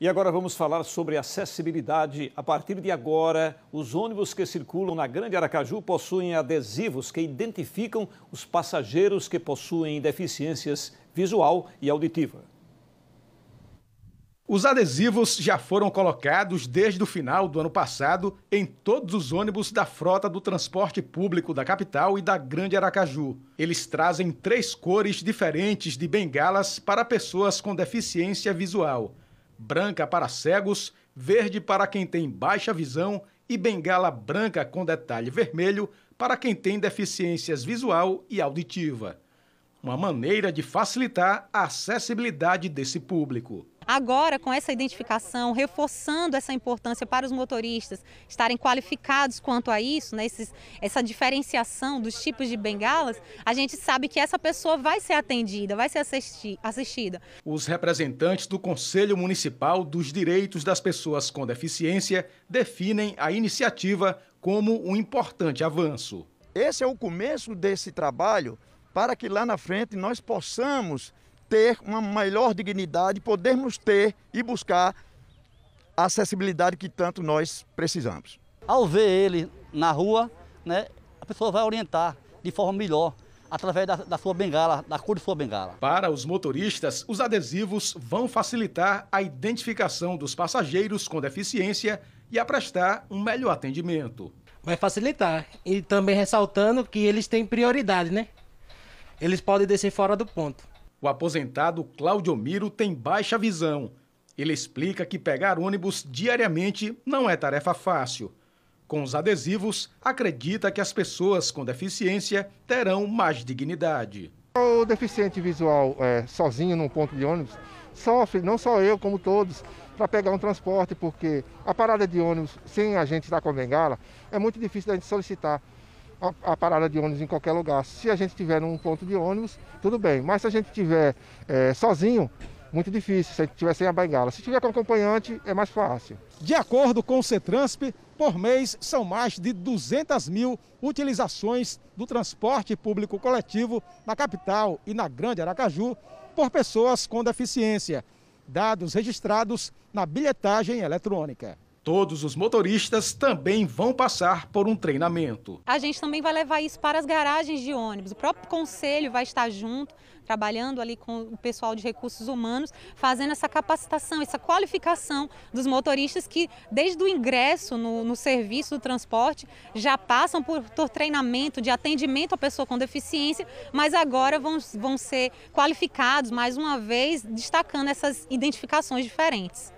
E agora vamos falar sobre acessibilidade. A partir de agora, os ônibus que circulam na Grande Aracaju possuem adesivos que identificam os passageiros que possuem deficiências visual e auditiva. Os adesivos já foram colocados desde o final do ano passado em todos os ônibus da frota do transporte público da capital e da Grande Aracaju. Eles trazem três cores diferentes de bengalas para pessoas com deficiência visual branca para cegos, verde para quem tem baixa visão e bengala branca com detalhe vermelho para quem tem deficiências visual e auditiva. Uma maneira de facilitar a acessibilidade desse público. Agora, com essa identificação, reforçando essa importância para os motoristas estarem qualificados quanto a isso, né, esses, essa diferenciação dos tipos de bengalas, a gente sabe que essa pessoa vai ser atendida, vai ser assisti assistida. Os representantes do Conselho Municipal dos Direitos das Pessoas com Deficiência definem a iniciativa como um importante avanço. Esse é o começo desse trabalho para que lá na frente nós possamos ter uma melhor dignidade, podermos ter e buscar a acessibilidade que tanto nós precisamos. Ao ver ele na rua, né, a pessoa vai orientar de forma melhor através da, da, sua bengala, da cor de sua bengala. Para os motoristas, os adesivos vão facilitar a identificação dos passageiros com deficiência e a prestar um melhor atendimento. Vai facilitar. E também ressaltando que eles têm prioridade, né? Eles podem descer fora do ponto. O aposentado Claudio Miro tem baixa visão. Ele explica que pegar ônibus diariamente não é tarefa fácil. Com os adesivos, acredita que as pessoas com deficiência terão mais dignidade. O deficiente visual é, sozinho num ponto de ônibus sofre, não só eu, como todos, para pegar um transporte, porque a parada de ônibus sem a gente estar com a bengala é muito difícil da gente solicitar a, a, parada de ônibus em qualquer lugar. Se a gente tiver num ponto de ônibus, tudo bem. Mas se a gente tiver é, sozinho, muito difícil. Se a gente tiver sem a bengala, se tiver com acompanhante, é mais fácil. De acordo com o Cetransp, por mês são mais de 200 mil utilizações do transporte público coletivo na capital e na Grande Aracaju por pessoas com deficiência. Dados registrados na bilhetagem eletrônica. Todos os motoristas também vão passar por um treinamento. A gente também vai levar isso para as garagens de ônibus. O próprio conselho vai estar junto, trabalhando ali com o pessoal de recursos humanos, fazendo essa capacitação, essa qualificação dos motoristas que, desde o ingresso no, no serviço do transporte, já passam por, por, treinamento de atendimento à pessoa com deficiência, mas agora vão, vão ser qualificados, mais uma vez, destacando essas identificações diferentes.